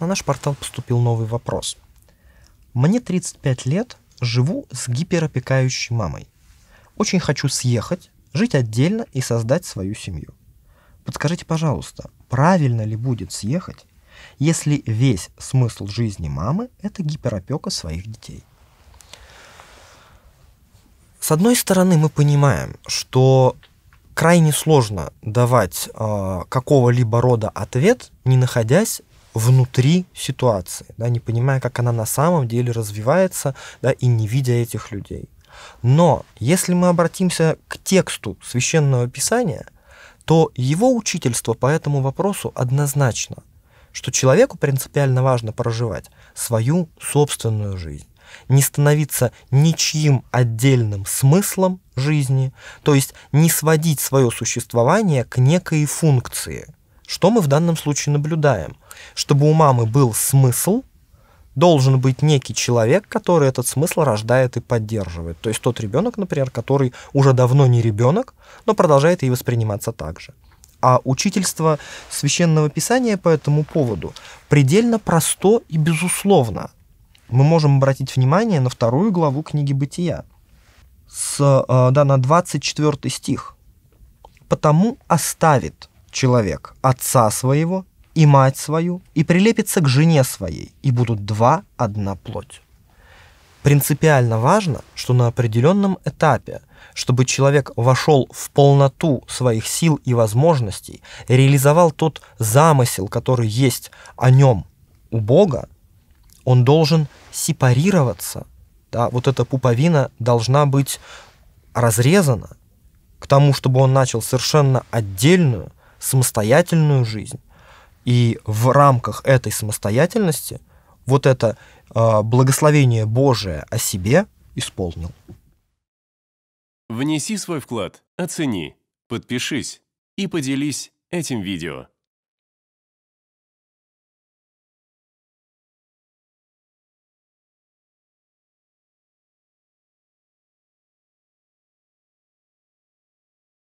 на наш портал поступил новый вопрос. Мне 35 лет, живу с гиперопекающей мамой. Очень хочу съехать, жить отдельно и создать свою семью. Подскажите, пожалуйста, правильно ли будет съехать, если весь смысл жизни мамы – это гиперопека своих детей? С одной стороны, мы понимаем, что крайне сложно давать э, какого-либо рода ответ, не находясь внутри ситуации, да, не понимая, как она на самом деле развивается, да, и не видя этих людей. Но если мы обратимся к тексту священного писания, то его учительство по этому вопросу однозначно, что человеку принципиально важно проживать свою собственную жизнь не становиться ничьим отдельным смыслом жизни, то есть не сводить свое существование к некой функции, что мы в данном случае наблюдаем? Чтобы у мамы был смысл, должен быть некий человек, который этот смысл рождает и поддерживает. То есть тот ребенок, например, который уже давно не ребенок, но продолжает и восприниматься так же. А учительство священного писания по этому поводу предельно просто и безусловно. Мы можем обратить внимание на вторую главу книги «Бытия», с, э, да, на 24 стих. «Потому оставит человек отца своего и мать свою, и прилепится к жене своей, и будут два одна плоть. Принципиально важно, что на определенном этапе, чтобы человек вошел в полноту своих сил и возможностей, реализовал тот замысел, который есть о нем у Бога, он должен сепарироваться. Да? Вот эта пуповина должна быть разрезана к тому, чтобы он начал совершенно отдельную, самостоятельную жизнь. И в рамках этой самостоятельности вот это э, благословение Божие о себе исполнил. Внеси свой вклад, оцени, подпишись и поделись этим видео.